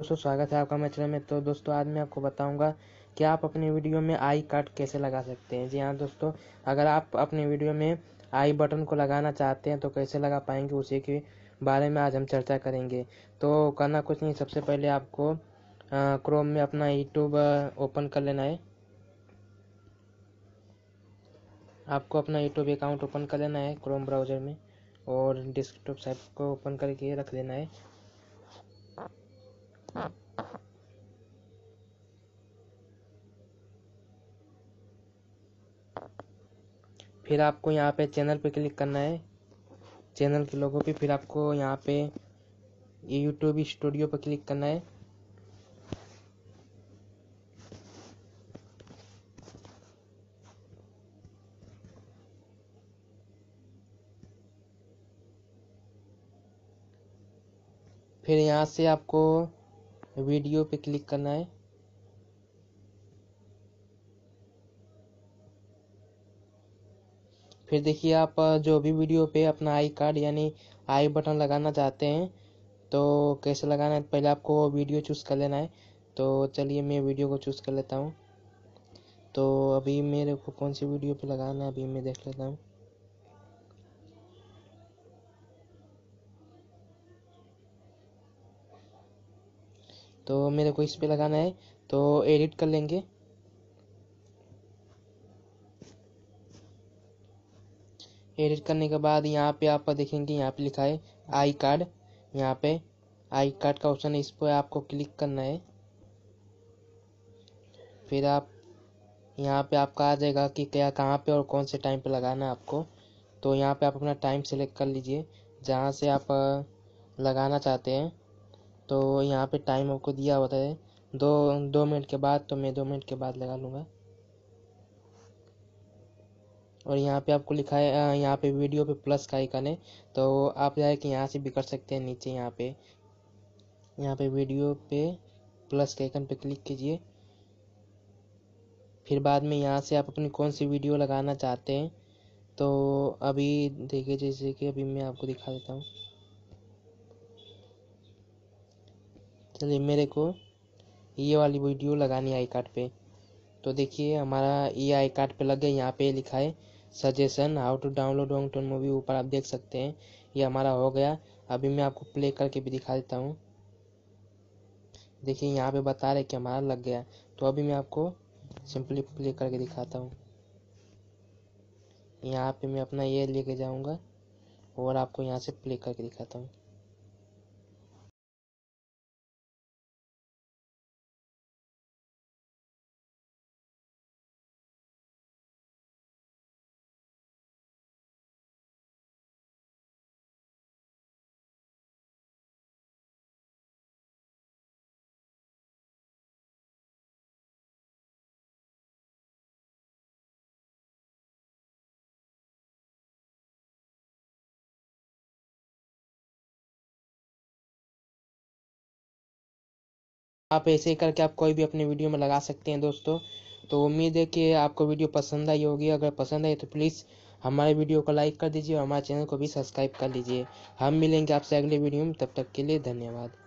दोस्तों स्वागत है आपका मेरे चैनल में तो दोस्तों आज मैं आपको बताऊंगा कि आप अपने वीडियो में आई कार्ड कैसे लगा सकते हैं जी हाँ दोस्तों अगर आप अपने वीडियो में आई बटन को लगाना चाहते हैं तो कैसे लगा पाएंगे उसी के बारे में आज हम चर्चा करेंगे तो करना कुछ नहीं सबसे पहले आपको क्रोम में अपना यूट्यूब ओपन कर लेना है आपको अपना यूट्यूब अकाउंट ओपन कर लेना है क्रोम ब्राउज़र में और डिस्कटॉप साइट को ओपन करके रख लेना है फिर आपको यहाँ पे चैनल पे क्लिक करना है चैनल के लोगों पे फिर आपको यहाँ पे यूट्यूब स्टूडियो पर क्लिक करना है फिर यहाँ से आपको वीडियो पे क्लिक करना है फिर देखिए आप जो भी वीडियो पे अपना आई कार्ड यानी आई बटन लगाना चाहते हैं तो कैसे लगाना है पहले आपको वीडियो चूज़ कर लेना है तो चलिए मैं वीडियो को चूज़ कर लेता हूँ तो अभी मेरे को कौन सी वीडियो पे लगाना है अभी मैं देख लेता हूँ तो मेरे को इस पर लगाना है तो एडिट कर लेंगे एडिट करने के बाद यहाँ पे आप देखेंगे यहाँ पे लिखा है आई कार्ड यहाँ पे आई कार्ड का ऑप्शन है इस पर आपको क्लिक करना है फिर आप यहाँ पे आपका आ जाएगा कि क्या कहाँ पे और कौन से टाइम पे लगाना है आपको तो यहाँ पे आप अपना टाइम सेलेक्ट कर लीजिए जहाँ से आप लगाना चाहते हैं तो यहाँ पे टाइम आपको दिया होता है दो दो मिनट के बाद तो मैं दो मिनट के बाद लगा लूँगा और यहाँ पे आपको लिखा है यहाँ पे वीडियो पे प्लस का आइकन है तो आप जाए कि यहाँ से भी कर सकते हैं नीचे यहाँ पे यहाँ पे वीडियो पे प्लस के आइकन पे क्लिक कीजिए फिर बाद में यहाँ से आप अपनी कौन सी वीडियो लगाना चाहते हैं तो अभी देखिए जैसे कि अभी मैं आपको दिखा देता हूँ चलिए मेरे को ये वाली वीडियो लगानी आई कार्ड पे तो देखिए हमारा ये आई कार्ड पे लग गया यहाँ पे लिखा है suggestion how to download hong tone movie ऊपर आप देख सकते हैं ये हमारा हो गया अभी मैं आपको प्ले करके भी दिखा देता हूँ देखिए यहाँ पे बता रहे कि हमारा लग गया तो अभी मैं आपको सिंपली प्ले करके दिखाता हूँ यहाँ पे मैं अपना ये लेके जाऊँगा और आपको यहाँ से प्ले करके दिखाता हूँ आप ऐसे ही करके आप कोई भी अपने वीडियो में लगा सकते हैं दोस्तों तो उम्मीद है कि आपको वीडियो पसंद आई होगी अगर पसंद आई तो प्लीज़ हमारे वीडियो को लाइक कर दीजिए और हमारे चैनल को भी सब्सक्राइब कर लीजिए हम मिलेंगे आपसे अगले वीडियो में तब तक के लिए धन्यवाद